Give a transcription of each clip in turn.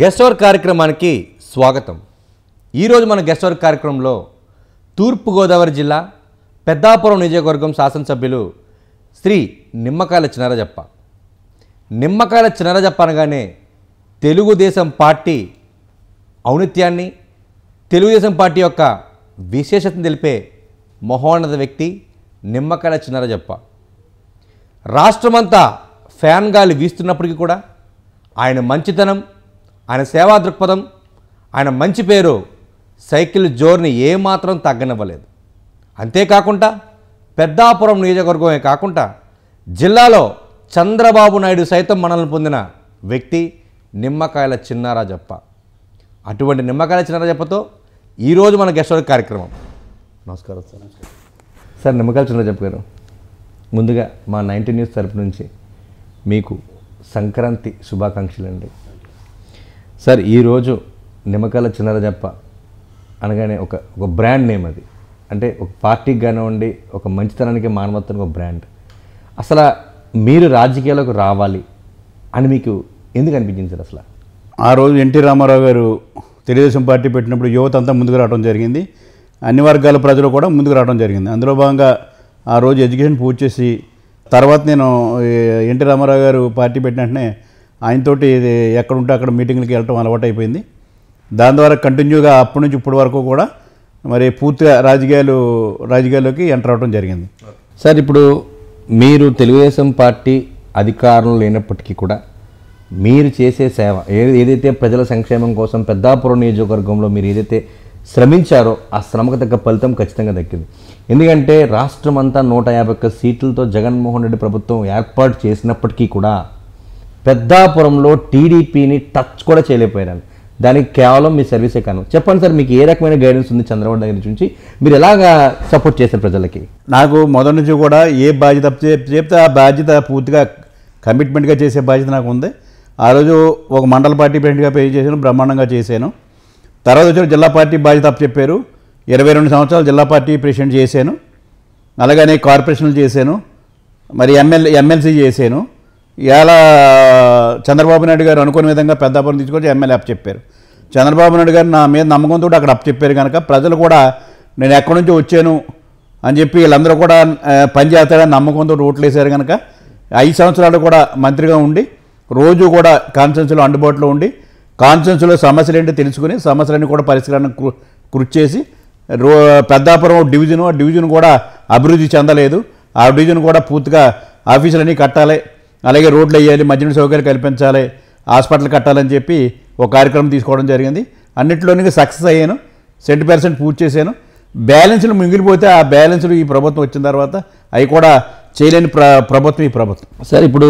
Guest hour కార్యక్రమానికి స్వాగతం ఈరోజు మన గెస్ట్ అవర్ కార్యక్రమంలో తూర్పుగోదావరి జిల్లా పెద్దాపురం నియోజకవర్గం శాసనసభ్యులు శ్రీ నిమ్మకాయల చినరజప్ప నిమ్మకాయల చినరజప్ప అనగానే తెలుగుదేశం పార్టీ ఔనిత్యాన్ని తెలుగుదేశం పార్టీ యొక్క విశేషతను తెలిపే మహోన్నత వ్యక్తి నిమ్మకాయల చినరజప్ప రాష్ట్రమంతా ఫ్యాన్ గాలి వీస్తున్నప్పటికీ కూడా ఆయన మంచితనం ఆయన సేవా దృక్పథం ఆయన మంచి పేరు సైకిల్ జోర్ని ఏమాత్రం తగ్గనివ్వలేదు అంతేకాకుండా పెద్దాపురం నియోజకవర్గమే కాకుండా జిల్లాలో చంద్రబాబు నాయుడు సైతం మనల్ని పొందిన వ్యక్తి నిమ్మకాయల చిన్నారా జప్ప అటువంటి నిమ్మకాయల చిన్నారా ఈరోజు మన గెస్ట్ కార్యక్రమం నమస్కారం సార్ సార్ నిమ్మకాయల చిన్నారాజప్ప గారు ముందుగా మా నైన్టీ న్యూస్ తరపు నుంచి మీకు సంక్రాంతి శుభాకాంక్షలు అండి సార్ ఈరోజు నిమ్మకాయల చిన్నరజప్ప అనగానే ఒక ఒక బ్రాండ్ నేమ్ అది అంటే ఒక పార్టీకి కానివ్వండి ఒక మంచితనానికి మానవత్వానికి ఒక బ్రాండ్ అసలు మీరు రాజకీయాలకు రావాలి అని మీకు ఎందుకు అనిపించింది సార్ అసలు ఆ రోజు ఎన్టీ రామారావు గారు తెలుగుదేశం పార్టీ పెట్టినప్పుడు యువత అంతా ముందుకు రావడం జరిగింది అన్ని వర్గాల ప్రజలు కూడా ముందుకు రావడం జరిగింది అందులో భాగంగా ఆ రోజు ఎడ్యుకేషన్ పూర్తి చేసి తర్వాత నేను ఎన్టీ రామారావు గారు పార్టీ పెట్టినట్టునే ఆయనతోటి ఎక్కడుంటే అక్కడ మీటింగ్లకి వెళ్ళటం అలవాటైపోయింది దాని ద్వారా కంటిన్యూగా అప్పటి నుంచి ఇప్పటి వరకు కూడా మరి పూర్తిగా రాజకీయాలు రాజకీయాల్లోకి ఎంటర్ అవడం జరిగింది సార్ ఇప్పుడు మీరు తెలుగుదేశం పార్టీ అధికారంలో లేనప్పటికీ కూడా మీరు చేసే సేవ ఏదైతే ప్రజల సంక్షేమం కోసం పెద్దాపురం నియోజకవర్గంలో మీరు ఏదైతే శ్రమించారో ఆ శ్రమకు తగ్గ ఫలితం ఖచ్చితంగా దక్కింది ఎందుకంటే రాష్ట్రం అంతా నూట యాభై ఒక్క సీట్లతో జగన్మోహన్ రెడ్డి ప్రభుత్వం ఏర్పాటు చేసినప్పటికీ కూడా పెద్దాపురంలో టీడీపీని టచ్ కూడా చేయలేకపోయినాను దానికి కేవలం మీ సర్వీసే కాను చెప్పండి సార్ మీకు ఏ రకమైన గైడెన్స్ ఉంది చంద్రబాబు దగ్గర నుంచి మీరు ఎలాగా సపోర్ట్ చేశారు ప్రజలకి నాకు మొదటి నుంచి కూడా ఏ బాధ్యత చెప్తే ఆ బాధ్యత పూర్తిగా కమిట్మెంట్గా చేసే బాధ్యత నాకు ఉంది ఆ రోజు ఒక మండల పార్టీ ప్రెసిడెంట్గా పే చేశాను బ్రహ్మాండంగా చేశాను తర్వాత వచ్చిన జిల్లా పార్టీ బాధ్యత చెప్పారు ఇరవై రెండు సంవత్సరాలు జిల్లా పార్టీ ప్రెసిడెంట్ చేశాను అలాగనే కార్పొరేషన్లు చేశాను మరి ఎమ్మెల్యే ఎమ్మెల్సీ చేశాను ఇలా చంద్రబాబు నాయుడు గారు అనుకునే విధంగా పెద్దాపురం తీసుకొచ్చి ఎమ్మెల్యే అప్ చెప్పారు చంద్రబాబు నాయుడు గారు నా మీద నమ్మకంతో అక్కడ అప్ చెప్పారు కనుక ప్రజలు కూడా నేను ఎక్కడి నుంచి వచ్చాను అని చెప్పి వీళ్ళందరూ కూడా పనిచేస్తాడని నమ్మకంతో ఓట్లు వేశారు కనుక ఐదు సంవత్సరాలు కూడా మంత్రిగా ఉండి రోజు కూడా కాన్సెన్స్లో అందుబాటులో ఉండి కాన్సెన్స్లో సమస్యలు ఏంటో తెలుసుకుని సమస్యలన్నీ కూడా పరిష్కారానికి కృషి చేసి రో పెద్దాపురం డివిజను ఆ డివిజన్ కూడా అభివృద్ధి చెందలేదు ఆ డివిజన్ కూడా పూర్తిగా ఆఫీసులన్నీ కట్టాలి అలాగే రోడ్లు వేయాలి మధ్య సౌకర్యాలు కల్పించాలి హాస్పిటల్ కట్టాలని చెప్పి ఒక కార్యక్రమం తీసుకోవడం జరిగింది అన్నింటిలోనికి సక్సెస్ అయ్యాను సెంటీ పర్సెంట్ పూర్తి చేశాను బ్యాలెన్స్లు మిగిలిపోతే ఆ బ్యాలెన్స్లు ఈ ప్రభుత్వం వచ్చిన తర్వాత అవి కూడా చేయలేని ప్ర ప్రభుత్వం ఈ ప్రభుత్వం సార్ ఇప్పుడు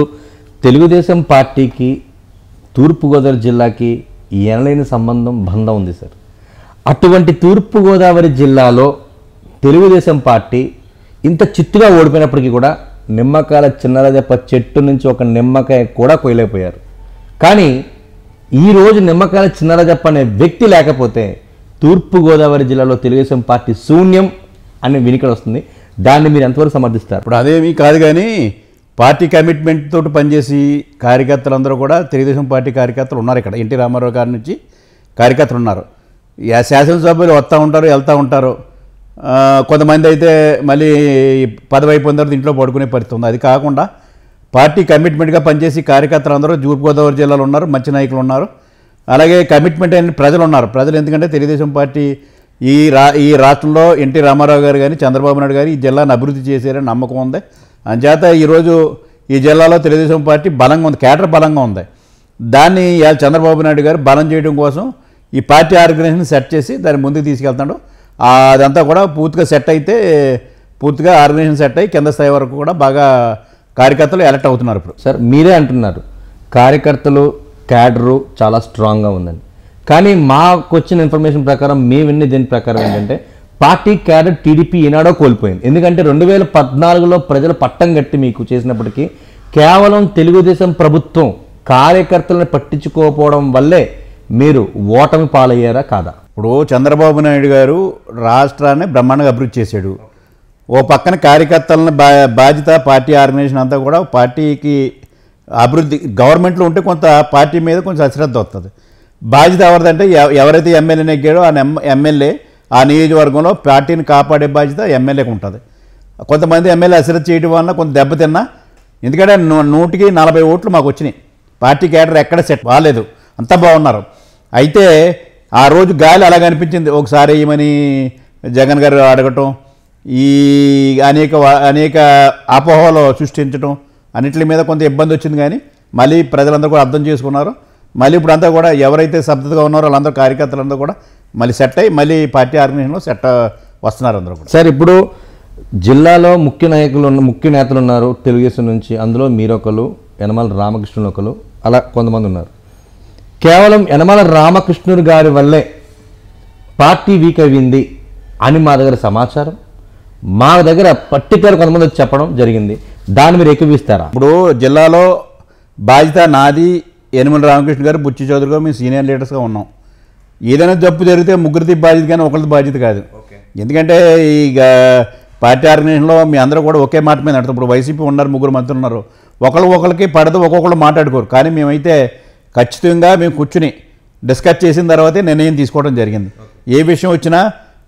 తెలుగుదేశం పార్టీకి తూర్పుగోదావరి జిల్లాకి ఎనలేని సంబంధం బంధం ఉంది సార్ అటువంటి తూర్పుగోదావరి జిల్లాలో తెలుగుదేశం పార్టీ ఇంత చిత్తుగా ఓడిపోయినప్పటికీ కూడా నిమ్మకాయల చిన్నరాజప్ప చెట్టు నుంచి ఒక నిమ్మకాయ కూడా కొయ్యలేకపోయారు కానీ ఈరోజు నిమ్మకాయల చిన్నరాజప్ప అనే వ్యక్తి లేకపోతే తూర్పుగోదావరి జిల్లాలో తెలుగుదేశం పార్టీ శూన్యం అనే వినికిడి వస్తుంది దాన్ని మీరు ఎంతవరకు సమర్థిస్తారు ఇప్పుడు అదేమీ కాదు కానీ పార్టీ కమిట్మెంట్ తోటి పనిచేసి అందరూ కూడా తెలుగుదేశం పార్టీ కార్యకర్తలు ఉన్నారు ఇక్కడ ఎన్టీ రామారావు గారి నుంచి కార్యకర్తలు ఉన్నారు శాసనసభ్యులు వస్తూ ఉంటారు వెళ్తూ ఉంటారు కొంతమంది అయితే మళ్ళీ పదవి అయిపోయిన తర్వాత ఇంట్లో పడుకునే పరిస్థితి ఉంది అది కాకుండా పార్టీ కమిట్మెంట్గా పనిచేసి కార్యకర్తలు అందరూ తూర్పుగోదావరి జిల్లాలో ఉన్నారు మంచి నాయకులు ఉన్నారు అలాగే కమిట్మెంట్ అయిన ప్రజలు ఉన్నారు ప్రజలు ఎందుకంటే తెలుగుదేశం పార్టీ ఈ రా ఈ రాష్ట్రంలో ఎన్టీ రామారావు గారు కానీ చంద్రబాబు నాయుడు గారు ఈ జిల్లాను అభివృద్ధి చేశారని నమ్మకం ఉంది అంచేత ఈరోజు ఈ జిల్లాలో తెలుగుదేశం పార్టీ బలంగా ఉంది కేటర్ బలంగా ఉంది దాన్ని చంద్రబాబు నాయుడు గారు బలం చేయడం కోసం ఈ పార్టీ ఆర్గనైజేషన్ సెట్ చేసి దాన్ని ముందుకు తీసుకెళ్తాడు అదంతా కూడా పూర్తిగా సెట్ అయితే పూర్తిగా ఆర్గనైజేషన్ సెట్ అయ్యి కింద స్థాయి వరకు కూడా బాగా కార్యకర్తలు ఎలక్ట్ అవుతున్నారు ఇప్పుడు సార్ మీరే అంటున్నారు కార్యకర్తలు క్యాడరు చాలా స్ట్రాంగ్గా ఉందండి కానీ మాకు వచ్చిన ఇన్ఫర్మేషన్ ప్రకారం మేము విన్న దీని ప్రకారం ఏంటంటే పార్టీ క్యాడర్ టీడీపీ ఈనాడో కోల్పోయింది ఎందుకంటే రెండు వేల పద్నాలుగులో ప్రజలు పట్టం కట్టి మీకు చేసినప్పటికీ కేవలం తెలుగుదేశం ప్రభుత్వం కార్యకర్తలను పట్టించుకోకపోవడం వల్లే మీరు ఓటమి పాలయ్యారా కాదా ఇప్పుడు చంద్రబాబు నాయుడు గారు రాష్ట్రాన్ని బ్రహ్మాండంగా అభివృద్ధి చేశాడు ఓ పక్కన కార్యకర్తలను బా బాధ్యత పార్టీ ఆర్గనైజేషన్ అంతా కూడా పార్టీకి అభివృద్ధి గవర్నమెంట్లో ఉంటే కొంత పార్టీ మీద కొంచెం అశ్రద్ధ వస్తుంది బాధ్యత ఎవరిదంటే ఎవరైతే ఎమ్మెల్యే నెగ్గాడో ఆ ఎమ్మెల్యే ఆ నియోజకవర్గంలో పార్టీని కాపాడే బాధ్యత ఎమ్మెల్యేకి ఉంటుంది కొంతమంది ఎమ్మెల్యే అశ్రద్ధ చేయడం వలన కొంత దెబ్బతిన్నా ఎందుకంటే నూటికి నలభై ఓట్లు మాకు వచ్చినాయి పార్టీ క్యాడర్ ఎక్కడ సెట్ బాగాలేదు అంతా బాగున్నారు అయితే ఆ రోజు గాలి అలాగ అనిపించింది ఒకసారి ఏమని జగన్ గారు అడగటం ఈ అనేక అనేక అపోహలు సృష్టించడం అన్నింటి మీద కొంత ఇబ్బంది వచ్చింది కానీ మళ్ళీ ప్రజలందరూ కూడా అర్థం చేసుకున్నారు మళ్ళీ ఇప్పుడు అంతా కూడా ఎవరైతే సబ్దతగా ఉన్నారో వాళ్ళందరూ కార్యకర్తలందరూ కూడా మళ్ళీ సెట్ అయ్యి మళ్ళీ పార్టీ ఆర్గనైజేషన్లో సెట్ వస్తున్నారు అందరూ కూడా సార్ ఇప్పుడు జిల్లాలో ముఖ్య నాయకులు ఉన్న ముఖ్య నేతలు ఉన్నారు తెలుగుదేశం నుంచి అందులో మీరొకరు యనమల రామకృష్ణులు ఒకరు అలా కొంతమంది ఉన్నారు కేవలం యనమల రామకృష్ణుడు గారి వల్లే పార్టీ వీక్ అయింది అని మా దగ్గర సమాచారం మా దగ్గర పట్టికలు కొంతమంది చెప్పడం జరిగింది దాన్ని మీరు ఎక్కువిస్తారా ఇప్పుడు జిల్లాలో బాధ్యత నాది యనమల రామకృష్ణ గారు బుచ్చి చౌదరి గారు మేము సీనియర్ లీడర్స్గా ఉన్నాం ఏదైనా తప్పు జరిగితే ముగ్గురిది బాధ్యత కానీ ఒకరిది బాధ్యత కాదు ఎందుకంటే ఇక పార్టీ ఆర్గనైజేషన్లో మీ అందరూ కూడా ఒకే మాట మీద నడుతుంది ఇప్పుడు వైసీపీ ఉన్నారు ముగ్గురు మంత్రులు ఉన్నారు ఒకళ్ళు ఒకరికి పడదు ఒక్కొక్కరు మాట్లాడుకోరు కానీ మేమైతే ఖచ్చితంగా మేము కూర్చుని డిస్కస్ చేసిన తర్వాతే నిర్ణయం తీసుకోవడం జరిగింది ఏ విషయం వచ్చినా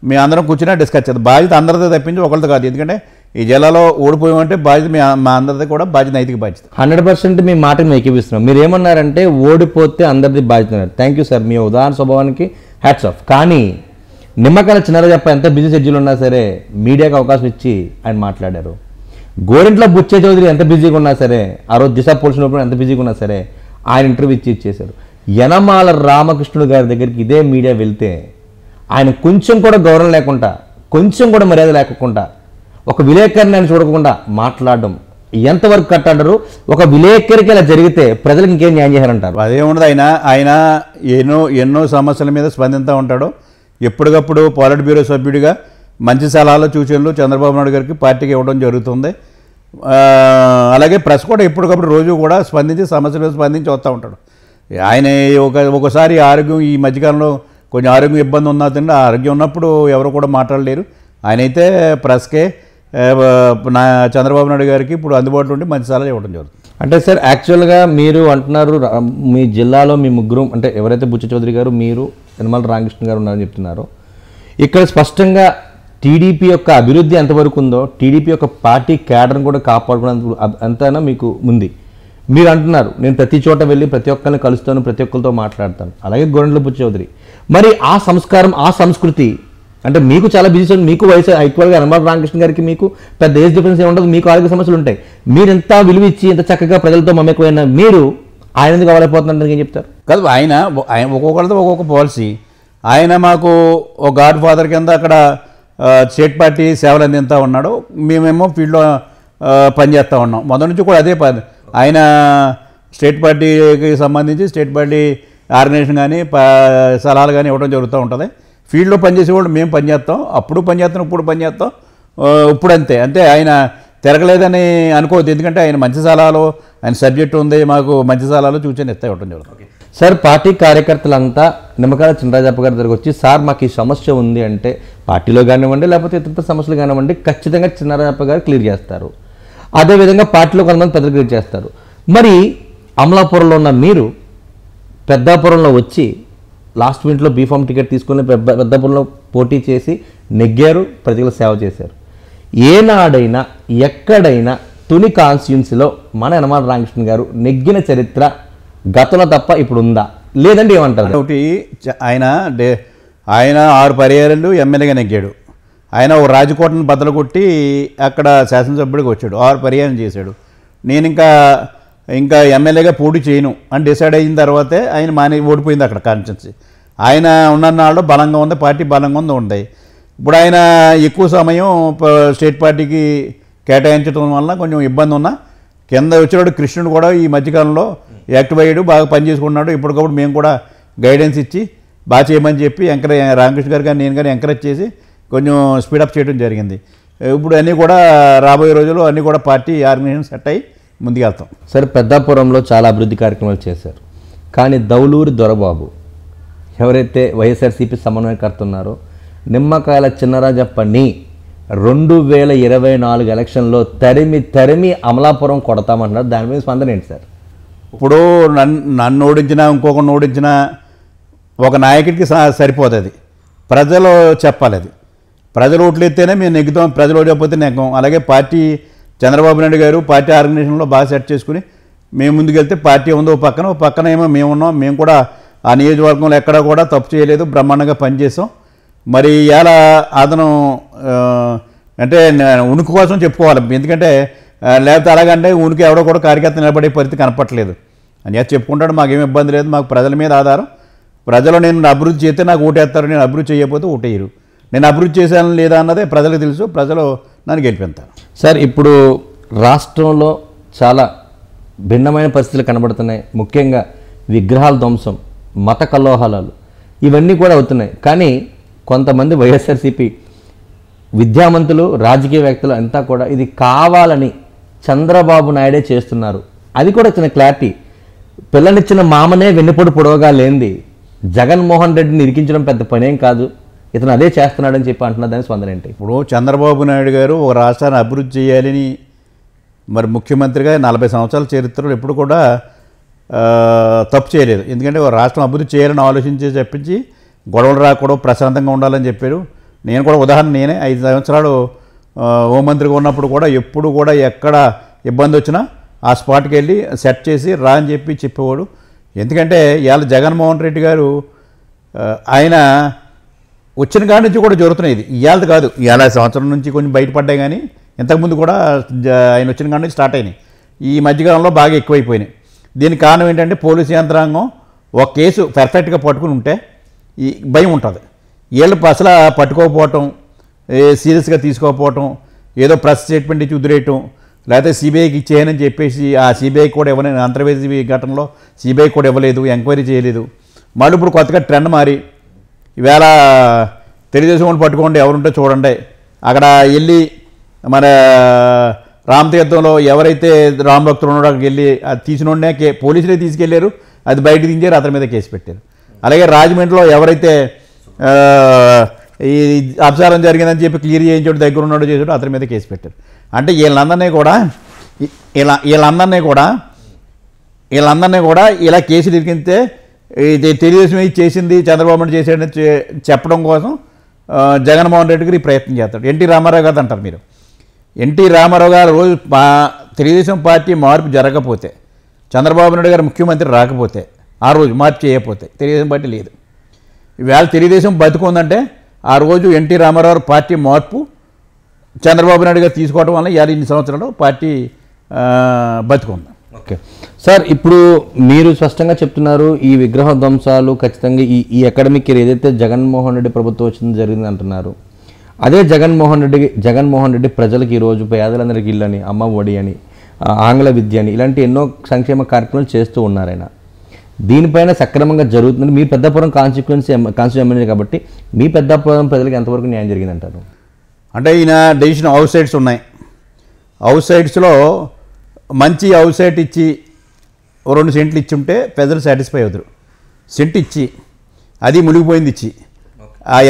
మీ అందరం కూర్చున్నా డిస్కస్ చేద్దాం బాధ్యత అందరితో తప్పించి ఒకరితో కాదు ఎందుకంటే ఈ జిల్లాలో ఓడిపోయామంటే బాధ్యత మీ మా అందరిది కూడా బాధ్యత నైతిక బాధ్యత హండ్రెడ్ పర్సెంట్ మీ మాటను మేము ఇస్తున్నాం మీరు ఏమన్నారంటే ఓడిపోతే అందరిది బాధ్యత థ్యాంక్ యూ సార్ మీ ఉదాహరణ స్వభావానికి హ్యాట్స్ ఆఫ్ కానీ నిమ్మకాయల చిన్నర చెప్ప ఎంత బిజీ షెడ్యూల్ ఉన్నా సరే మీడియాకి అవకాశం ఇచ్చి ఆయన మాట్లాడారు గోరింట్లో బుచ్చే చౌదరి ఎంత బిజీగా ఉన్నా సరే ఆ రోజు దిశ పోల్చినప్పుడు ఎంత బిజీగా ఉన్నా సరే ఆయన ఇంటర్వ్యూ ఇచ్చి ఇచ్చేశారు యనమాల రామకృష్ణుడు గారి దగ్గరికి ఇదే మీడియా వెళ్తే ఆయన కొంచెం కూడా గౌరవం లేకుండా కొంచెం కూడా మర్యాద లేకుండా ఒక విలేకరిని ఆయన చూడకుండా మాట్లాడడం ఎంతవరకు కట్ అంటారు ఒక విలేకరికి ఇలా జరిగితే ప్రజలకు ఇంకేం న్యాయం అదే ఉండదు ఆయన ఆయన ఎన్నో ఎన్నో సమస్యల మీద స్పందిస్తూ ఉంటాడు ఎప్పటికప్పుడు పాలిట్ బ్యూరో సభ్యుడిగా మంచి సలహాలు సూచనలు చంద్రబాబు నాయుడు గారికి పార్టీకి ఇవ్వడం జరుగుతుంది అలాగే ప్రెస్ కూడా ఎప్పటికప్పుడు రోజు కూడా స్పందించి సమస్యలు స్పందించి వస్తూ ఉంటాడు ఆయన ఒక ఒకసారి ఆరోగ్యం ఈ మధ్యకాలంలో కొంచెం ఆరోగ్యం ఇబ్బంది ఉన్నా తిండి ఆరోగ్యం ఉన్నప్పుడు ఎవరు కూడా మాట్లాడలేరు ఆయనైతే ప్రెస్కే నా చంద్రబాబు నాయుడు గారికి ఇప్పుడు అందుబాటులో ఉండి మంచి సలహా ఇవ్వడం జరుగుతుంది అంటే సార్ యాక్చువల్గా మీరు అంటున్నారు మీ జిల్లాలో మీ ముగ్గురు అంటే ఎవరైతే బుచ్చ చౌదరి గారు మీరు యనమల రామకృష్ణ గారు ఉన్నారని చెప్తున్నారు ఇక్కడ స్పష్టంగా టీడీపీ యొక్క అభివృద్ధి ఎంతవరకు ఉందో టీడీపీ యొక్క పార్టీ కేడర్ని కూడా కాపాడుకునేంత అంతైనా మీకు ఉంది మీరు అంటున్నారు నేను ప్రతి చోట వెళ్ళి ప్రతి ఒక్కరిని కలుస్తాను ప్రతి ఒక్కరితో మాట్లాడతాను అలాగే గోరంట్లపు చౌదరి మరి ఆ సంస్కారం ఆ సంస్కృతి అంటే మీకు చాలా బిజీ మీకు వయసు ఈక్వల్గా అనుమాన్ రామకృష్ణ గారికి మీకు పెద్ద ఏజ్ డిఫరెన్స్ ఏమి ఉండదు మీకు ఆరోగ్య సమస్యలు ఉంటాయి మీరు ఎంత విలువ ఇచ్చి ఎంత చక్కగా ప్రజలతో మమ్మకమైన మీరు ఆయన ఎందుకు ఏం చెప్తారు కాదు ఆయన ఆయన ఒక్కొక్కరితో ఒక్కొక్క పాలసీ ఆయన మాకు ఒక గాడ్ ఫాదర్ కింద అక్కడ స్టేట్ పార్టీ సేవలు అందిస్తూ ఉన్నాడు మేమేమో ఫీల్డ్లో పనిచేస్తూ ఉన్నాం మొదటి నుంచి కూడా అదే పని ఆయన స్టేట్ పార్టీకి సంబంధించి స్టేట్ పార్టీ ఆర్గనైజేషన్ కానీ సలహాలు కానీ ఇవ్వడం జరుగుతూ ఉంటుంది ఫీల్డ్లో పనిచేసేవాళ్ళు మేము పనిచేస్తాం అప్పుడు పనిచేస్తాం ఇప్పుడు పనిచేస్తాం ఇప్పుడు అంతే అంటే ఆయన తిరగలేదని అనుకోవద్దు ఎందుకంటే ఆయన మంచి సలహాలు ఆయన సబ్జెక్ట్ ఉంది మాకు మంచి సలహాలు చూసి ఇస్తే ఇవ్వడం జరుగుతుంది సార్ పార్టీ కార్యకర్తలంతా నిమ్మకాల చినరాజప్ప గారి దగ్గరకు వచ్చి సార్ మాకు ఈ సమస్య ఉంది అంటే పార్టీలో కానివ్వండి లేకపోతే ఇతర సమస్యలు కానివ్వండి ఖచ్చితంగా చినరాజప్ప గారు క్లియర్ చేస్తారు అదేవిధంగా పార్టీలో కొంతమంది పెద్దలు క్లియర్ చేస్తారు మరి అమలాపురంలో ఉన్న మీరు పెద్దాపురంలో వచ్చి లాస్ట్ మినిట్లో బీఫామ్ టికెట్ తీసుకుని పెద్దాపురంలో పోటీ చేసి నెగ్గారు ప్రజల సేవ చేశారు ఏనాడైనా ఎక్కడైనా తుని కాన్స్టిట్యున్సీలో మన యనమల రామకృష్ణ గారు నెగ్గిన చరిత్ర గతంలో తప్ప ఇప్పుడు ఉందా లేదండి ఏమంటారు ఒకటి ఆయన డే ఆయన ఆరు పర్యాలు ఎమ్మెల్యేగా నెగ్గాడు ఆయన ఓ రాజకోటను బద్దలు కొట్టి అక్కడ శాసనసభ్యుడికి వచ్చాడు ఆరు పర్యాయం చేశాడు నేను ఇంకా ఇంకా ఎమ్మెల్యేగా పోటీ చేయను అని డిసైడ్ అయిన తర్వాతే ఆయన మాని ఓడిపోయింది అక్కడ కాన్షియన్స్ ఆయన ఉన్న నాళ్ళు బలంగా ఉంది పార్టీ బలంగా ఉంది ఉంటాయి ఇప్పుడు ఆయన ఎక్కువ సమయం స్టేట్ పార్టీకి కేటాయించడం వల్ల కొంచెం ఇబ్బంది ఉన్నా కింద వచ్చినాడు కృష్ణుడు కూడా ఈ మధ్యకాలంలో యాక్టివ్ అయ్యాడు బాగా పనిచేసుకున్నాడు ఇప్పటికప్పుడు మేము కూడా గైడెన్స్ ఇచ్చి బాగా చేయమని చెప్పి ఎంకరేజ్ రామకృష్ణ గారు కానీ నేను కానీ ఎంకరేజ్ చేసి కొంచెం స్పీడప్ చేయడం జరిగింది ఇప్పుడు అన్నీ కూడా రాబోయే రోజుల్లో అన్నీ కూడా పార్టీ ఆర్గనైజేషన్ సెట్ అయ్యి ముందుకెళ్తాం సార్ పెద్దాపురంలో చాలా అభివృద్ధి కార్యక్రమాలు చేశారు కానీ దౌలూరి దొరబాబు ఎవరైతే వైఎస్ఆర్సీపీ సమన్వయకర్త ఉన్నారో నిమ్మకాయల చిన్నరాజప్పని రెండు వేల ఇరవై నాలుగు ఎలక్షన్లో తరిమి తరిమి అమలాపురం కొడతామన్నారు దాని మీద స్పందన ఏంటి సార్ ఇప్పుడు నన్ను నన్ను ఓడించినా ఇంకొకరిని ఓడించినా ఒక నాయకుడికి సరిపోతుంది ప్రజలు చెప్పాలి అది ప్రజలు ఓట్లు ఎత్తేనే మేము నెగ్గుతాం ప్రజలు ఓడిపోతే నెగ్గం అలాగే పార్టీ చంద్రబాబు నాయుడు గారు పార్టీ ఆర్గనైజేషన్లో బాగా సెట్ చేసుకుని మేము ముందుకెళ్తే పార్టీ ఉందో ఓ పక్కన ఓ పక్కన ఏమో మేము ఉన్నాం మేము కూడా ఆ నియోజకవర్గంలో ఎక్కడా కూడా తప్పు చేయలేదు బ్రహ్మాండంగా పనిచేసాం మరి ఇలా అదనం అంటే ఉనికి కోసం చెప్పుకోవాలి ఎందుకంటే లేకపోతే అలాగంటే ఉనికి ఎవడో కూడా కార్యకర్త నిలబడే పరిస్థితి కనపట్లేదు అని చేసి చెప్పుకుంటాడు మాకేం ఇబ్బంది లేదు మాకు ప్రజల మీద ఆధారం ప్రజలు నేను అభివృద్ధి చేస్తే నాకు ఓటేస్తారు నేను అభివృద్ధి చేయకపోతే ఓటేయరు నేను అభివృద్ధి చేశాను లేదా అన్నదే ప్రజలకు తెలుసు ప్రజలు నన్ను గెలిపిస్తాను సార్ ఇప్పుడు రాష్ట్రంలో చాలా భిన్నమైన పరిస్థితులు కనబడుతున్నాయి ముఖ్యంగా విగ్రహాల ధ్వంసం మత కలోహలాలు ఇవన్నీ కూడా అవుతున్నాయి కానీ కొంతమంది వైఎస్ఆర్సీపీ విద్యావంతులు వ్యక్తులు అంతా కూడా ఇది కావాలని చంద్రబాబు నాయుడే చేస్తున్నారు అది కూడా చిన్న క్లారిటీ పిల్లనిచ్చిన మామనే వెన్నుపొడు పొడవగా లేనిది జగన్మోహన్ రెడ్డిని ఇరికించడం పెద్ద పనేం కాదు ఇతను అదే చేస్తున్నాడని చెప్పి అంటున్నారు దాని స్పందన ఏంటి ఇప్పుడు చంద్రబాబు నాయుడు గారు ఒక రాష్ట్రాన్ని అభివృద్ధి చేయాలని మరి ముఖ్యమంత్రిగా నలభై సంవత్సరాల చరిత్రలో ఎప్పుడు కూడా తప్పు చేయలేదు ఎందుకంటే ఒక రాష్ట్రం అభివృద్ధి చేయాలని ఆలోచించి చెప్పించి గొడవలు రాకూడదు ప్రశాంతంగా ఉండాలని చెప్పారు నేను కూడా ఉదాహరణ నేనే ఐదు సంవత్సరాలు హోంమంత్రిగా ఉన్నప్పుడు కూడా ఎప్పుడు కూడా ఎక్కడ ఇబ్బంది వచ్చినా ఆ స్పాట్కి వెళ్ళి సెట్ చేసి రా అని చెప్పి చెప్పేవాడు ఎందుకంటే ఇవాళ జగన్మోహన్ రెడ్డి గారు ఆయన వచ్చిన కాడి నుంచి కూడా జరుగుతున్నాయి ఇది ఇవాళ కాదు ఇవాళ సంవత్సరం నుంచి కొంచెం బయటపడ్డాయి కానీ ఇంతకుముందు కూడా ఆయన వచ్చిన కాడి నుంచి స్టార్ట్ అయినాయి ఈ మధ్యకాలంలో బాగా ఎక్కువైపోయినాయి దీనికి కారణం ఏంటంటే పోలీసు యంత్రాంగం ఒక కేసు పర్ఫెక్ట్గా పట్టుకుని ఉంటే ఈ భయం ఉంటుంది వీళ్ళు అసలు పట్టుకోకపోవటం సీరియస్గా తీసుకోకపోవటం ఏదో ప్రెస్ స్టేట్మెంట్ ఇచ్చి ఉదిరేయటం లేకపోతే సిబిఐకి ఇచ్చేయనని చెప్పేసి ఆ సిబిఐ కూడా ఇవ్వని అంతర్వేది ఘటనలో సిబిఐ కూడా ఇవ్వలేదు ఎంక్వైరీ చేయలేదు మళ్ళీ ఇప్పుడు కొత్తగా ట్రెండ్ మారి ఈవేళ తెలుగుదేశం వాళ్ళు పట్టుకోండి ఎవరుంటే చూడండి అక్కడ వెళ్ళి మన రామ తీర్థంలో ఎవరైతే రామ్ భక్తులు ఉన్నాడో అక్కడికి వెళ్ళి తీసినోడనే పోలీసులే తీసుకెళ్లారు అది బయట దించారు అతని మీద కేసు పెట్టారు అలాగే రాజమండ్రిలో ఎవరైతే ఈ అపచారం జరిగిందని చెప్పి క్లియర్ చేయించాడు దగ్గర ఉన్నాడు చేసాడు అతని మీద కేసు పెట్టారు అంటే వీళ్ళందరినీ కూడా ఇలా వీళ్ళందరినీ కూడా వీళ్ళందరినీ కూడా ఇలా కేసు ఇరికితే ఇది తెలుగుదేశం చేసింది చంద్రబాబు చేసాడని చెప్పడం కోసం జగన్మోహన్ రెడ్డి గారు ఈ ప్రయత్నం చేస్తాడు ఎన్టీ రామారావు గారు అంటారు మీరు ఎన్టీ రామారావు గారు రోజు తెలుగుదేశం పార్టీ మార్పు జరగకపోతే చంద్రబాబు నాయుడు గారు ముఖ్యమంత్రి రాకపోతే ఆ రోజు మార్పు చేయకపోతే తెలుగుదేశం పార్టీ లేదు ఇవాళ తెలుగుదేశం బతుకుందంటే ఆ రోజు ఎన్టీ రామారావు పార్టీ మార్పు చంద్రబాబు నాయుడు గారు తీసుకోవడం వల్ల ఇవాళ ఇన్ని సంవత్సరాలు పార్టీ బతుకుంది ఓకే సార్ ఇప్పుడు మీరు స్పష్టంగా చెప్తున్నారు ఈ విగ్రహ ధ్వంసాలు ఖచ్చితంగా ఈ ఈ అకాడమిక్ ఇయర్ ఏదైతే జగన్మోహన్ రెడ్డి ప్రభుత్వం వచ్చింది జరిగింది అంటున్నారు అదే జగన్మోహన్ రెడ్డి జగన్మోహన్ రెడ్డి ప్రజలకు ఈరోజు పేదలందరికీ ఇల్లని అమ్మ ఒడి అని ఆంగ్ల విద్య అని ఇలాంటి ఎన్నో సంక్షేమ కార్యక్రమాలు చేస్తూ ఉన్నారాయన దీనిపైన సక్రమంగా జరుగుతుంది మీ పెద్దపురం కాన్స్టిట్యున్సీ కాన్స్టిట్యూన్ ఎమ్మెల్యే కాబట్టి మీ పెద్దపురం ప్రజలకు ఎంతవరకు న్యాయం జరిగిందంటారు అంటే ఈయన డెసిషన్ అవుట్ సైడ్స్ ఉన్నాయి అవుట్ సైడ్స్లో మంచి అవుట్ సైడ్ ఇచ్చి రెండు సెంట్లు ఇచ్చి ఉంటే ప్రజలు సాటిస్ఫై అవుతారు సెంట్ ఇచ్చి అది మునిగిపోయింది ఇచ్చి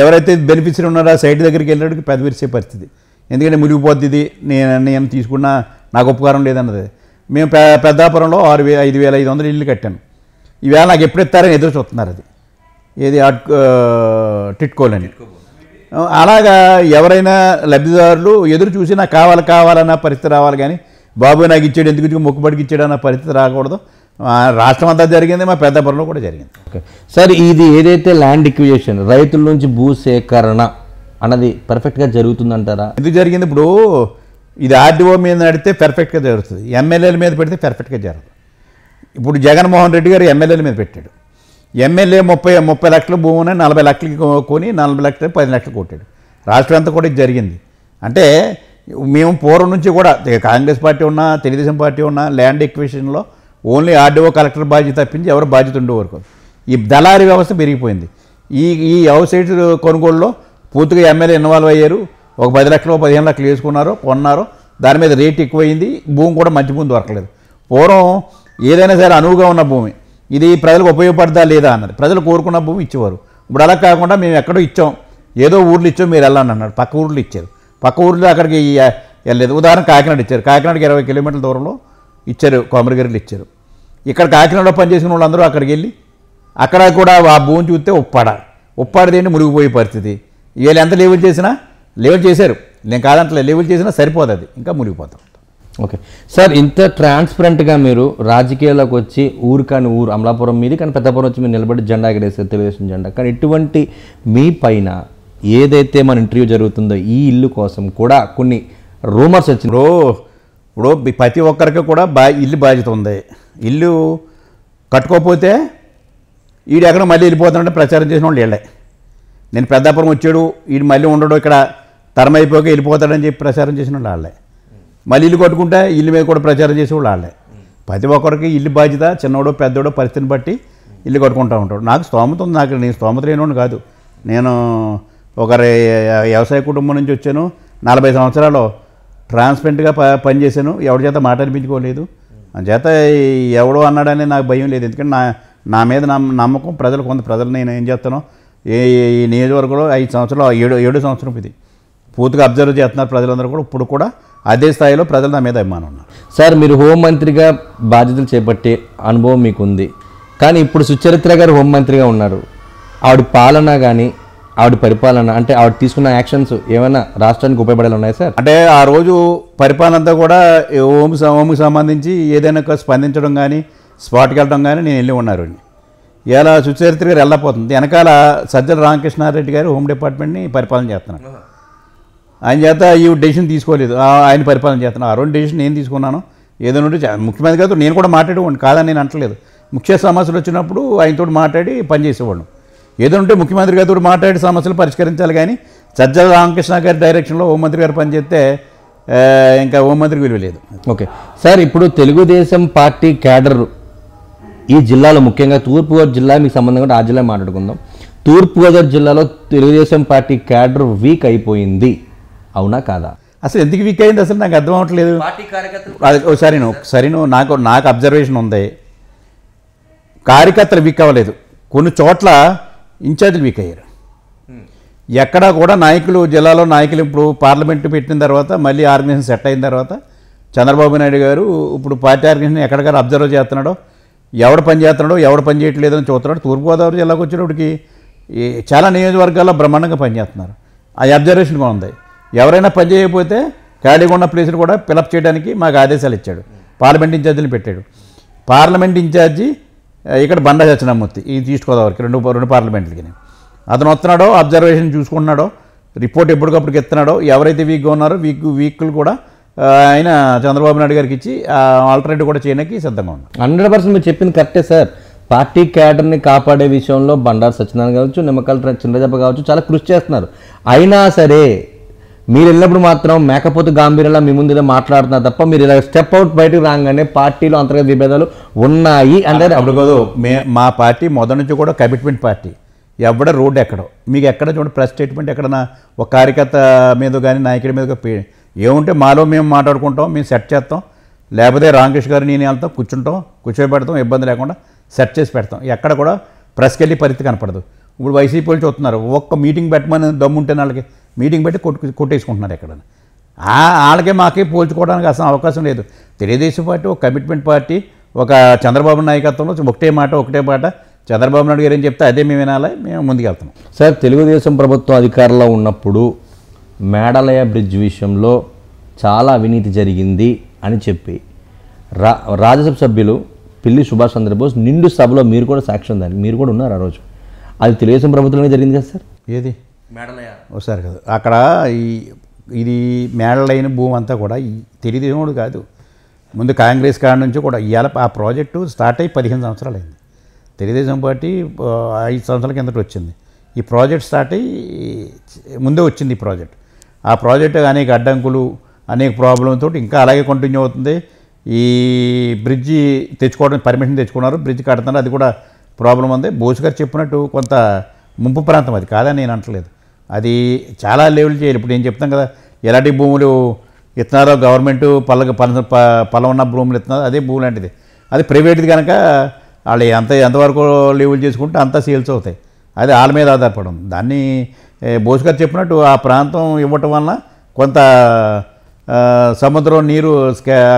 ఎవరైతే బెనిఫిషరీ ఉన్నారో ఆ సైట్ దగ్గరికి వెళ్ళడానికి విరిసే పరిస్థితి ఎందుకంటే మునిగిపోద్ది ఇది నేను నేను తీసుకున్నా నాకు ఉపకారం లేదన్నది మేము పెద్దాపురంలో ఆరు వే ఐదు వేల ఐదు వందలు ఇల్లు కట్టాను ఈవేళ నాకు ఎప్పుడు ఎత్తారని ఎదురు చూస్తున్నారు అది ఏది టిట్కోలని అలాగా ఎవరైనా లబ్ధిదారులు ఎదురు చూసి నాకు కావాలి కావాలన్న పరిస్థితి రావాలి కానీ బాబు నాకు ఇచ్చాడు ఎందుకు ఇచ్చి మొక్కుబడికి ఇచ్చాడు అన్న పరిస్థితి రాకూడదు రాష్ట్రం అంతా జరిగింది మా పనులు కూడా జరిగింది ఓకే సార్ ఇది ఏదైతే ల్యాండ్ ఇక్విజేషన్ రైతుల నుంచి భూ సేకరణ అన్నది పర్ఫెక్ట్గా జరుగుతుందంటారా ఎందుకు జరిగింది ఇప్పుడు ఇది ఆర్డీఓ మీద నడితే పెర్ఫెక్ట్గా జరుగుతుంది ఎమ్మెల్యేల మీద పెడితే పెర్ఫెక్ట్గా జరుగుతుంది ఇప్పుడు జగన్మోహన్ రెడ్డి గారు ఎమ్మెల్యేల మీద పెట్టాడు ఎమ్మెల్యే ముప్పై ముప్పై లక్షల భూమిని నలభై లక్షలకి కొని నలభై లక్షలు పది లక్షలు కొట్టాడు రాష్ట్రం అంతా కూడా ఇది జరిగింది అంటే మేము పూర్వం నుంచి కూడా కాంగ్రెస్ పార్టీ ఉన్నా తెలుగుదేశం పార్టీ ఉన్నా ల్యాండ్ ఎక్విషన్లో ఓన్లీ ఆర్డీఓ కలెక్టర్ బాధ్యత తప్పించి ఎవరు బాధ్యత ఉండేవారు ఈ దళారీ వ్యవస్థ పెరిగిపోయింది ఈ ఈ అవుట్ కొనుగోలులో పూర్తిగా ఎమ్మెల్యే ఇన్వాల్వ్ అయ్యారు ఒక పది లక్షలు పదిహేను లక్షలు వేసుకున్నారు కొన్నారు దాని మీద రేట్ ఎక్కువైంది భూమి కూడా మంచి భూమి దొరకలేదు పూర్వం ఏదైనా సరే అనువుగా ఉన్న భూమి ఇది ప్రజలకు ఉపయోగపడదా లేదా అన్నది ప్రజలు కోరుకున్న భూమి ఇచ్చేవారు ఇప్పుడు అలా కాకుండా మేము ఎక్కడో ఇచ్చాం ఏదో ఊర్లు ఇచ్చాం మీరు వెళ్ళాలని అన్నారు పక్క ఊర్లు ఇచ్చారు పక్క ఊర్లో అక్కడికి వెళ్ళలేదు ఉదాహరణ కాకినాడ ఇచ్చారు కాకినాడకి ఇరవై కిలోమీటర్ల దూరంలో ఇచ్చారు కొమరగిరిలు ఇచ్చారు ఇక్కడ కాకినాడలో పనిచేసిన వాళ్ళందరూ అక్కడికి వెళ్ళి అక్కడ కూడా ఆ భూమి చూస్తే ఉప్పాడ ఉప్పాడదేంటి మునిగిపోయే పరిస్థితి వీళ్ళు ఎంత లేవులు చేసినా లేవలు చేశారు నేను కాదంటే లేవులు చేసినా సరిపోదు అది ఇంకా మునిగిపోతాం ఓకే సార్ ఇంత ట్రాన్స్పరెంట్గా మీరు రాజకీయాల్లోకి వచ్చి ఊరు కానీ ఊరు అమలాపురం మీద కానీ పెద్దపురం వచ్చి మీరు నిలబడి జెండా ఎగరేసారు తెలుగుదేశం జెండా కానీ ఇటువంటి మీ పైన ఏదైతే మన ఇంటర్వ్యూ జరుగుతుందో ఈ ఇల్లు కోసం కూడా కొన్ని రూమర్స్ వచ్చిన ఇప్పుడు ఇప్పుడు ప్రతి ఒక్కరికి కూడా బా ఇల్లు బాధ్యత ఉంది ఇల్లు కట్టుకోకపోతే ఈడు ఎక్కడ మళ్ళీ వెళ్ళిపోతానంటే ప్రచారం చేసిన వాళ్ళు వీళ్ళే నేను పెద్దాపురం వచ్చాడు ఈడు మళ్ళీ ఉండడు ఇక్కడ తరమైపోక వెళ్ళిపోతాడని చెప్పి ప్రచారం చేసిన వాళ్ళు వాళ్ళే మళ్ళీ ఇల్లు కొట్టుకుంటే ఇల్లు మీద కూడా ప్రచారం చేసేవాళ్ళు వాళ్ళే ప్రతి ఒక్కరికి ఇల్లు బాధ్యత చిన్నోడో పెద్దోడో పరిస్థితిని బట్టి ఇల్లు కొట్టుకుంటూ ఉంటాడు నాకు స్తోమత ఉంది నాకు నేను స్తోమత లేనివాడు కాదు నేను ఒకరి వ్యవసాయ కుటుంబం నుంచి వచ్చాను నలభై సంవత్సరాలు ట్రాన్స్పరెంట్గా ప పనిచేశాను ఎవరి చేత మాట అనిపించుకోలేదు చేత ఎవడో అన్నాడని నాకు భయం లేదు ఎందుకంటే నా నా మీద నమ్మకం ప్రజలు కొంత ప్రజలు నేను ఏం చేస్తాను ఏ నియోజకవర్గంలో ఐదు సంవత్సరాలు ఏడు ఏడు సంవత్సరం ఇది పూర్తిగా అబ్జర్వ్ చేస్తున్నారు ప్రజలందరూ కూడా ఇప్పుడు కూడా అదే స్థాయిలో ప్రజలు నా మీద అభిమానం ఉన్నారు సార్ మీరు హోంమంత్రిగా బాధ్యతలు చేపట్టే అనుభవం మీకుంది కానీ ఇప్పుడు సుచరిత్ర గారు హోంమంత్రిగా ఉన్నారు ఆవిడ పాలన కానీ ఆవిడ పరిపాలన అంటే ఆవిడ తీసుకున్న యాక్షన్స్ ఏమైనా రాష్ట్రానికి ఉపయోగపడేలా ఉన్నాయి సార్ అంటే ఆ రోజు పరిపాలన అంతా కూడా హోమ్ హోమ్కి సంబంధించి ఏదైనా స్పందించడం కానీ స్పాట్కి వెళ్ళడం కానీ నేను వెళ్ళి ఉన్నారు ఇలా సుచరిత్ర గారు వెళ్ళపోతుంది వెనకాల సజ్జల రామకృష్ణారెడ్డి గారు హోమ్ డిపార్ట్మెంట్ని పరిపాలన చేస్తున్నారు ఆయన చేత ఈ డెసిషన్ తీసుకోలేదు ఆయన పరిపాలన చేస్తున్నా ఆ రెండు డెసిషన్ నేను తీసుకున్నాను ఏదో ఉంటే ముఖ్యమంత్రి గారితో నేను కూడా మాట్లాడేవాడిని కాదని నేను అంటలేదు ముఖ్య సమస్యలు వచ్చినప్పుడు ఆయనతో మాట్లాడి పనిచేసేవాడు ఉంటే ముఖ్యమంత్రి గారితో మాట్లాడి సమస్యలు పరిష్కరించాలి కానీ సజ్జల రామకృష్ణ గారి డైరెక్షన్లో హోంమంత్రి గారు పనిచేస్తే ఇంకా హోంమంత్రికి విలువ లేదు ఓకే సార్ ఇప్పుడు తెలుగుదేశం పార్టీ క్యాడర్ ఈ జిల్లాలో ముఖ్యంగా తూర్పుగోదావరి జిల్లా మీకు సంబంధం కూడా ఆ జిల్లా మాట్లాడుకుందాం తూర్పుగోదావరి జిల్లాలో తెలుగుదేశం పార్టీ క్యాడర్ వీక్ అయిపోయింది అవునా కాదా అసలు ఎందుకు వీక్ అయింది అసలు నాకు అర్థం అవట్లేదు ఒకసారి ఒకసారి నాకు నాకు అబ్జర్వేషన్ ఉంది కార్యకర్తలు వీక్ అవ్వలేదు కొన్ని చోట్ల ఇన్ఛార్జీలు వీక్ అయ్యారు hmm. ఎక్కడా కూడా నాయకులు జిల్లాలో నాయకులు ఇప్పుడు పార్లమెంట్ పెట్టిన తర్వాత మళ్ళీ ఆర్గనైజేషన్ సెట్ అయిన తర్వాత చంద్రబాబు నాయుడు గారు ఇప్పుడు పార్టీ ఆర్గనైజేషన్ ఎక్కడికారు అబ్జర్వ్ చేస్తున్నాడో ఎవడు పని చేస్తున్నాడో ఎవడు పని చేయట్లేదు అని చూస్తున్నాడు తూర్పుగోదావరి జిల్లాకు వచ్చినప్పటికి చాలా నియోజకవర్గాల్లో బ్రహ్మాండంగా పనిచేస్తున్నారు ఆ అబ్జర్వేషన్ బాగుంది ఉంది ఎవరైనా పని చేయకపోతే ఖాళీగా ఉన్న ప్లేస్ని కూడా పిలప్ చేయడానికి మాకు ఆదేశాలు ఇచ్చాడు పార్లమెంట్ ఇన్ఛార్జీని పెట్టాడు పార్లమెంట్ ఇన్ఛార్జి ఇక్కడ బండ సత్యనామూర్తి ఈ ఈస్ట్ గోదావరికి రెండు రెండు పార్లమెంట్లకి అతను వస్తున్నాడో అబ్జర్వేషన్ చూసుకుంటున్నాడో రిపోర్ట్ ఎప్పటికప్పుడు ఇస్తున్నాడో ఎవరైతే వీక్గా ఉన్నారో వీక్ వీక్లు కూడా ఆయన చంద్రబాబు నాయుడు గారికి ఇచ్చి ఆల్టర్నేటివ్ కూడా చేయడానికి సిద్ధంగా ఉన్నాం హండ్రెడ్ పర్సెంట్ మీరు చెప్పింది కరెక్టే సార్ పార్టీ క్యాడర్ని కాపాడే విషయంలో బండారు సత్యనారాయణ కావచ్చు నిమ్మకాయల చిన్నజప్ప కావచ్చు చాలా కృషి చేస్తున్నారు అయినా సరే మీరు వెళ్ళినప్పుడు మాత్రం మేకపోతు గాంభీర్యంలో మీ ముందు మాట్లాడుతున్నారు తప్ప మీరు ఇలా స్టెప్ అవుట్ బయటకు రాగానే పార్టీలో అంతర్గత విభేదాలు ఉన్నాయి అంటే అప్పుడు కాదు మే మా పార్టీ మొదటి నుంచి కూడా కమిట్మెంట్ పార్టీ ఎవడ రోడ్ ఎక్కడో మీకు ఎక్కడ చూడండి ప్రెస్ స్టేట్మెంట్ ఎక్కడన్నా ఒక కార్యకర్త మీద కానీ నాయకుడి మీద ఏముంటే మాలో మేము మాట్లాడుకుంటాం మేము సెట్ చేస్తాం లేకపోతే రామకృష్ణ గారు నేను వెళ్తాం కూర్చుంటాం కూర్చోబెడతాం ఇబ్బంది లేకుండా సెట్ చేసి పెడతాం ఎక్కడ కూడా ప్రెస్కి వెళ్ళి పరిస్థితి కనపడదు ఇప్పుడు వైసీపీ వాళ్ళు చూస్తున్నారు ఒక్క మీటింగ్ పెట్టమని దమ్ముంటే వాళ్ళకి మీటింగ్ పెట్టి కొట్టు కొట్టేసుకుంటున్నారు ఎక్కడ వాళ్ళకే మాకే పోల్చుకోవడానికి అసలు అవకాశం లేదు తెలుగుదేశం పార్టీ ఒక కమిట్మెంట్ పార్టీ ఒక చంద్రబాబు నాయకత్వంలో ఒకటే మాట ఒకటే పాట చంద్రబాబు నాయుడు గారు ఏం చెప్తే అదే మేము వినాలి మేము ముందుకెళ్తున్నాం సార్ తెలుగుదేశం ప్రభుత్వం అధికారంలో ఉన్నప్పుడు మేడాలయ బ్రిడ్జ్ విషయంలో చాలా అవినీతి జరిగింది అని చెప్పి రా రాజ్యసభ సభ్యులు పిల్లి సుభాష్ చంద్రబోస్ నిండు సభలో మీరు కూడా సాక్ష్యం దానికి మీరు కూడా ఉన్నారు ఆ రోజు అది తెలుగుదేశం ప్రభుత్వంలోనే జరిగింది కదా సార్ ఏది ఒకసారి కాదు అక్కడ ఈ ఇది మేడలైన భూమి అంతా కూడా తెలుగుదేశండు కాదు ముందు కాంగ్రెస్ కాడ నుంచి కూడా ఇవాళ ఆ ప్రాజెక్టు స్టార్ట్ అయ్యి పదిహేను సంవత్సరాలు అయింది తెలుగుదేశం పార్టీ ఐదు సంవత్సరాల కిందట వచ్చింది ఈ ప్రాజెక్ట్ స్టార్ట్ అయ్యి ముందే వచ్చింది ఈ ప్రాజెక్ట్ ఆ ప్రాజెక్ట్ అనేక అడ్డంకులు అనేక ప్రాబ్లంతో ఇంకా అలాగే కంటిన్యూ అవుతుంది ఈ బ్రిడ్జి తెచ్చుకోవడం పర్మిషన్ తెచ్చుకున్నారు బ్రిడ్జ్ కడుతున్నారు అది కూడా ప్రాబ్లం ఉంది బోసు గారు చెప్పినట్టు కొంత ముంపు ప్రాంతం అది కాదని నేను అంటలేదు అది చాలా లెవెల్ చేయాలి ఇప్పుడు నేను చెప్తాను కదా ఎలాంటి భూములు ఇస్తున్నారో గవర్నమెంట్ పళ్ళ పళ్ళ ఉన్న భూములు ఇస్తున్నారు అదే భూమి లాంటిది అది ప్రైవేట్ది కనుక వాళ్ళు ఎంత ఎంతవరకు లీవులు చేసుకుంటే అంత సేల్స్ అవుతాయి అది వాళ్ళ మీద ఆధారపడం దాన్ని బోస్ గారు చెప్పినట్టు ఆ ప్రాంతం ఇవ్వటం వలన కొంత సముద్రం నీరు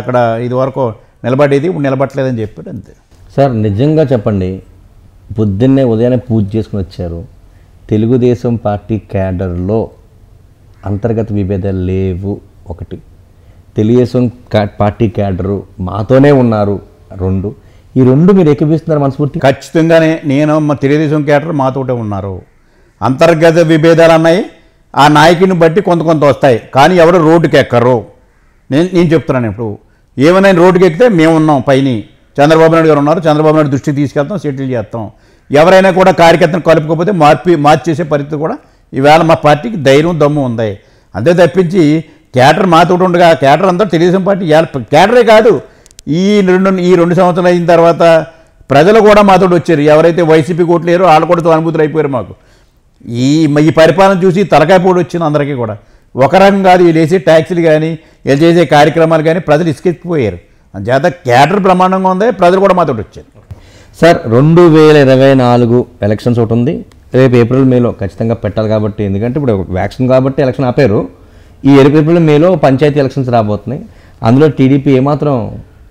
అక్కడ ఇది వరకు నిలబడేది ఇప్పుడు నిలబట్టలేదని చెప్పారు అంతే సార్ నిజంగా చెప్పండి పొద్దున్నే ఉదయాన్నే పూజ చేసుకుని వచ్చారు తెలుగుదేశం పార్టీ క్యాడర్లో అంతర్గత విభేదాలు లేవు ఒకటి తెలుగుదేశం పార్టీ క్యాడరు మాతోనే ఉన్నారు రెండు ఈ రెండు మీరు ఎక్కిపిస్తున్నారు మనస్ఫూర్తి ఖచ్చితంగానే నేను మా తెలుగుదేశం క్యాడర్ మాతోటే ఉన్నారు అంతర్గత విభేదాలు అన్నాయి ఆ నాయకుని బట్టి కొంత కొంత వస్తాయి కానీ ఎవరు రోడ్డుకి ఎక్కరు నేను నేను చెప్తున్నాను ఇప్పుడు ఏమైనా రోడ్డుకి ఎక్కితే మేము ఉన్నాం పైన చంద్రబాబు నాయుడు గారు ఉన్నారు చంద్రబాబు నాయుడు దృష్టి తీసుకెళ్తాం సెటిల్ చేస్తాం ఎవరైనా కూడా కార్యకర్తను కలుపుకోకపోతే మార్పి మార్చేసే పరిస్థితి కూడా ఇవాళ మా పార్టీకి ధైర్యం దమ్ము ఉంది అంతే తప్పించి కేటర్ మాతో ఉండగా కేటర్ అందరూ తెలుగుదేశం పార్టీ కేటరే కాదు ఈ రెండు ఈ రెండు సంవత్సరాలు అయిన తర్వాత ప్రజలు కూడా మాతో వచ్చారు ఎవరైతే వైసీపీ కోట్లేరో వాళ్ళు కూడా అనుభూతులు అయిపోయారు మాకు ఈ ఈ పరిపాలన చూసి తలకాయ పోటీ వచ్చింది అందరికీ కూడా ఒక రకం కాదు వీళ్ళు వేసే ట్యాక్సీలు కానీ వీళ్ళు చేసే కార్యక్రమాలు కానీ ప్రజలు ఇసుకెత్తిపోయారు చేత కేటర్ ప్రమాణంగా ఉంది ప్రజలు కూడా మాతో వచ్చారు సార్ రెండు వేల ఇరవై నాలుగు ఎలక్షన్స్ ఒకటి ఉంది రేపు ఏప్రిల్ మేలో ఖచ్చితంగా పెట్టాలి కాబట్టి ఎందుకంటే ఇప్పుడు వ్యాక్సిన్ కాబట్టి ఎలక్షన్ ఆపారు ఈ ఏడు ఏప్రిల్ మేలో పంచాయతీ ఎలక్షన్స్ రాబోతున్నాయి అందులో టీడీపీ ఏమాత్రం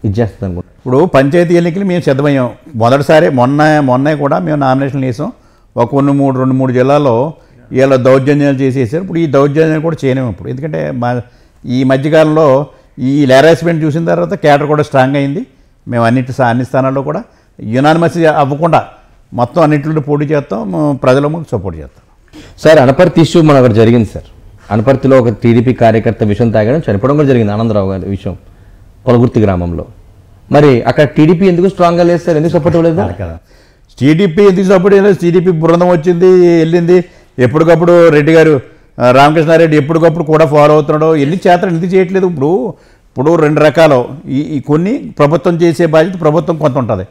ఇచ్చేస్తుంది అనుకుంటా ఇప్పుడు పంచాయతీ ఎన్నికలు మేము సిద్ధమయ్యాం మొదటిసారి మొన్న మొన్న కూడా మేము నామినేషన్లు వేసాం ఒక కొన్ని మూడు రెండు మూడు జిల్లాల్లో వీళ్ళ దౌర్జన్యాలు చేసేసారు ఇప్పుడు ఈ దౌర్జన్యాలు కూడా చేయలేము ఇప్పుడు ఎందుకంటే మా ఈ మధ్యకాలంలో ఈ హెరాస్మెంట్ చూసిన తర్వాత కేటర్ కూడా స్ట్రాంగ్ అయింది మేము అన్నిటి అన్ని స్థానాల్లో కూడా యునానిమస్ అవ్వకుండా మొత్తం అన్నింటిలో పోటీ చేస్తాం ప్రజల ముందు సపోర్ట్ చేస్తాం సార్ అనపర్తి ఇష్యూ మన అక్కడ జరిగింది సార్ అనపర్తిలో ఒక టీడీపీ కార్యకర్త విషయం తాగడం చనిపోవడం కూడా జరిగింది ఆనందరావు గారి విషయం కొలగుర్తి గ్రామంలో మరి అక్కడ టీడీపీ ఎందుకు స్ట్రాంగ్గా లేదు సార్ ఎందుకు సపోర్ట్ ఇవ్వలేదు కదా టీడీపీ ఎందుకు సపోర్ట్ ఇవ్వలేదు టీడీపీ బృందం వచ్చింది వెళ్ళింది ఎప్పటికప్పుడు రెడ్డి గారు రామకృష్ణారెడ్డి ఎప్పటికప్పుడు కూడా ఫాలో అవుతున్నాడు ఎన్ని చేతలు ఎందుకు చేయట్లేదు ఇప్పుడు ఇప్పుడు రెండు రకాలు ఈ కొన్ని ప్రభుత్వం చేసే బాధ్యత ప్రభుత్వం కొంత ఉంటుంది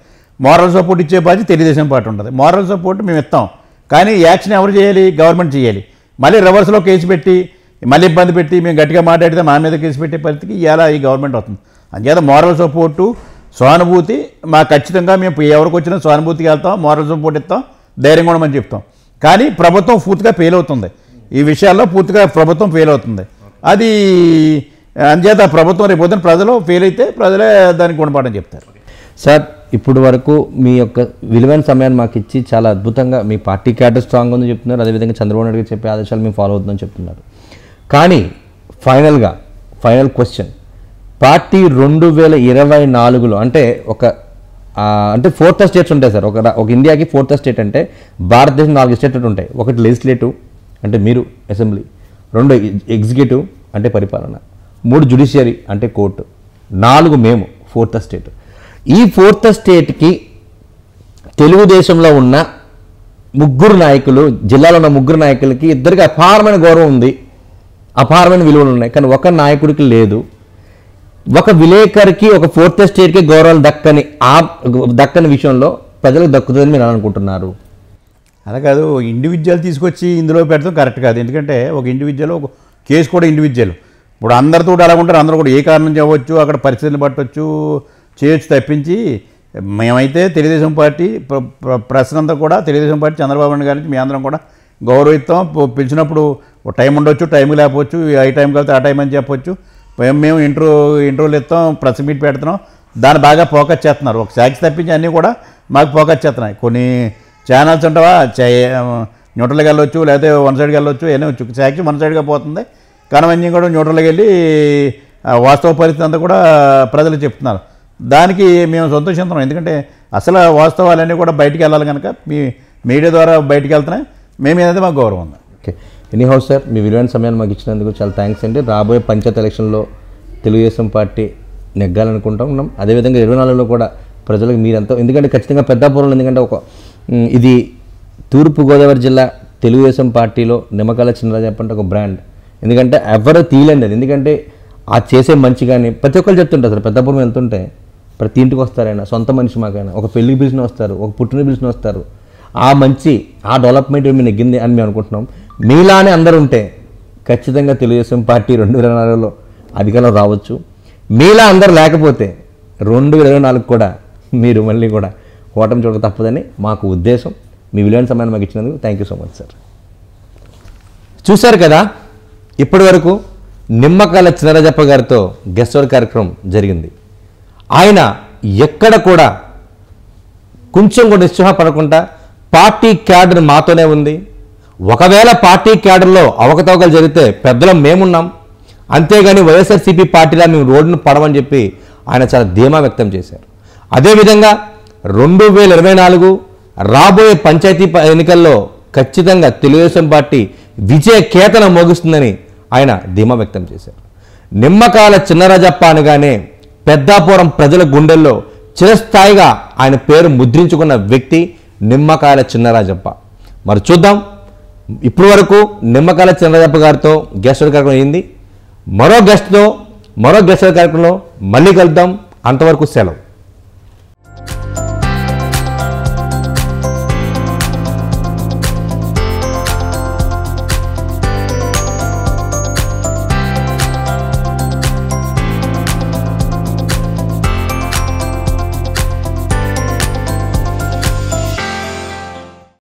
మోరల్ సపోర్ట్ ఇచ్చే బాధ్యత తెలుగుదేశం పార్టీ ఉంటుంది మోరల్ సపోర్ట్ మేము ఇస్తాం కానీ యాక్షన్ ఎవరు చేయాలి గవర్నమెంట్ చేయాలి మళ్ళీ రివర్స్లో కేసు పెట్టి మళ్ళీ ఇబ్బంది పెట్టి మేము గట్టిగా మాట్లాడితే మా మీద కేసు పెట్టే పరిస్థితికి ఇలా ఈ గవర్నమెంట్ వస్తుంది అందుచేత మోరల్ సపోర్టు సానుభూతి మా ఖచ్చితంగా మేము ఎవరికి వచ్చినా సానుభూతికి వెళ్తాం మోరల్ సపోర్ట్ ఇస్తాం ధైర్యం కూడా మనం చెప్తాం కానీ ప్రభుత్వం పూర్తిగా ఫెయిల్ అవుతుంది ఈ విషయాల్లో పూర్తిగా ప్రభుత్వం ఫెయిల్ అవుతుంది అది అందుచేత ప్రభుత్వం రేపు ప్రజలు ఫెయిల్ అయితే ప్రజలే దానికి గుణపాఠం చెప్తారు సార్ ఇప్పటి వరకు మీ యొక్క విలువైన సమయాన్ని మాకు ఇచ్చి చాలా అద్భుతంగా మీ పార్టీ క్యాడర్ స్ట్రాంగ్ ఉందని చెప్తున్నారు అదేవిధంగా చంద్రబాబు నాయుడు చెప్పే ఆదేశాలు మేము ఫాలో అవుతుందని చెప్తున్నారు కానీ ఫైనల్గా ఫైనల్ క్వశ్చన్ పార్టీ రెండు వేల ఇరవై నాలుగులో అంటే ఒక అంటే ఫోర్త్ స్టేట్స్ ఉంటాయి సార్ ఒక ఒక ఇండియాకి ఫోర్త్ స్టేట్ అంటే భారతదేశం నాలుగు స్టేట్లు ఉంటాయి ఒకటి లెజిస్లేటివ్ అంటే మీరు అసెంబ్లీ రెండు ఎగ్జిక్యూటివ్ అంటే పరిపాలన మూడు జుడిషియరీ అంటే కోర్టు నాలుగు మేము ఫోర్త్ స్టేట్ ఈ ఫోర్త్ స్టేట్కి తెలుగుదేశంలో ఉన్న ముగ్గురు నాయకులు జిల్లాలో ఉన్న ముగ్గురు నాయకులకి ఇద్దరికి అపారమైన గౌరవం ఉంది అపారమైన విలువలు ఉన్నాయి కానీ ఒక నాయకుడికి లేదు ఒక విలేకరికి ఒక ఫోర్త్ స్టేట్కి గౌరవాలు దక్కని ఆ దక్కని విషయంలో ప్రజలకు దక్కుతుందని మీరు అనుకుంటున్నారు అలా కాదు ఇండివిజువల్ తీసుకొచ్చి ఇందులో పెడతాం కరెక్ట్ కాదు ఎందుకంటే ఒక ఇండివిజువల్ ఒక కేసు కూడా ఇండివిజువల్ ఇప్పుడు అందరితో అలా ఉంటారు అందరూ కూడా ఏ కారణం చేయవచ్చు అక్కడ పరిస్థితిని పట్టవచ్చు చేయొచ్చు తప్పించి మేమైతే తెలుగుదేశం పార్టీ ప్రశ్నంతా కూడా తెలుగుదేశం పార్టీ చంద్రబాబు నాయుడు గారి నుంచి మీ అందరం కూడా గౌరవిత్తం పిలిచినప్పుడు టైం ఉండొచ్చు టైం లేకపోవచ్చు ఏ టైం కలిగితే ఆ టైం అని చెప్పొచ్చు మేము ఇంటర్వ్యూ ఇంటర్వ్యూలు ఇస్తాం ప్రెస్ మీట్ పెడుతున్నాం దాన్ని బాగా ఫోకస్ చేస్తున్నారు ఒక సాక్షి తప్పించి అన్నీ కూడా మాకు ఫోకస్ చేస్తున్నాయి కొన్ని ఛానల్స్ ఉంటావా న్యూట్రల్కి వెళ్ళొచ్చు లేకపోతే వన్ సైడ్కి వెళ్ళొచ్చు వచ్చు సాక్షి వన్ సైడ్గా పోతుంది అన్నీ కూడా న్యూట్రల్కి వెళ్ళి వాస్తవ పరిస్థితి అంతా కూడా ప్రజలు చెప్తున్నారు దానికి మేము సంతోషిస్తున్నాం ఎందుకంటే అసలు వాస్తవాలన్నీ కూడా బయటికి వెళ్ళాలి కనుక మీ మీడియా ద్వారా బయటికి వెళ్తున్నాయి మేము ఏదైతే మాకు గౌరవం ఉంది ఓకే ఎనీ హౌస్ సార్ మీ విలువైన సమయాన్ని మాకు ఇచ్చినందుకు చాలా థ్యాంక్స్ అండి రాబోయే పంచాయత్ ఎలక్షన్లో తెలుగుదేశం పార్టీ నెగ్గాలనుకుంటున్నాం అదేవిధంగా ఇరవై నాలుగులో కూడా ప్రజలకు మీరెంతో ఎందుకంటే ఖచ్చితంగా పెద్దాపురంలో ఎందుకంటే ఒక ఇది తూర్పుగోదావరి జిల్లా తెలుగుదేశం పార్టీలో నిమ్మకాల చిన్నరాజు చెప్పంటే ఒక బ్రాండ్ ఎందుకంటే ఎవరో తీయలేండి అది ఎందుకంటే ఆ చేసే మంచి కానీ ప్రతి ఒక్కరు చెప్తుంటారు సార్ పెద్దపురం వెళ్తుంటే ప్రతి ఇంటికి వస్తారైనా సొంత మనిషి మాకైనా ఒక పెళ్లి పిలిచిన వస్తారు ఒక పుట్టిన పిలిచిన వస్తారు ఆ మంచి ఆ డెవలప్మెంట్ మేము నెగ్గింది అని మేము అనుకుంటున్నాం మీలానే అందరూ ఉంటే ఖచ్చితంగా తెలుగుదేశం పార్టీ రెండు వేల నాలుగులో అధికారం రావచ్చు మీలా అందరూ లేకపోతే రెండు వేల ఇరవై నాలుగు కూడా మీరు మళ్ళీ కూడా ఓటమి చూడక తప్పదని మాకు ఉద్దేశం మీ విలువైన సమయాన్ని మాకు ఇచ్చినందుకు thank you so much sir చూశారు కదా ఇప్పటి వరకు నిమ్మకాల చిన్నరాజప్ప గారితో గెస్ట్ కార్యక్రమం జరిగింది ఆయన ఎక్కడ కూడా కొంచెం కూడా నిస్సహాపడకుండా పార్టీ క్యాడర్ మాతోనే ఉంది ఒకవేళ పార్టీ క్యాడర్లో అవకతవకలు జరిగితే పెద్దలం మేమున్నాం అంతేగాని వైఎస్ఆర్సీపీ పార్టీలా మేము రోడ్డును పడమని చెప్పి ఆయన చాలా ధీమా వ్యక్తం చేశారు అదేవిధంగా రెండు వేల ఇరవై నాలుగు రాబోయే పంచాయతీ ఎన్నికల్లో ఖచ్చితంగా తెలుగుదేశం పార్టీ విజయ కేతన మోగిస్తుందని ఆయన ధీమా వ్యక్తం చేశారు నిమ్మకాల చిన్నరాజప్ప అనగానే పెద్దాపురం ప్రజల గుండెల్లో చిరస్థాయిగా ఆయన పేరు ముద్రించుకున్న వ్యక్తి నిమ్మకాయల చిన్నరాజప్ప మరి చూద్దాం ఇప్పటి వరకు నిమ్మకాయల చిన్నరాజప్ప గారితో గెస్ట్ కార్యక్రమం అయింది మరో గెస్ట్తో మరో గెస్ట్ కార్యక్రమంలో మళ్ళీ కలుద్దాం అంతవరకు సెలవు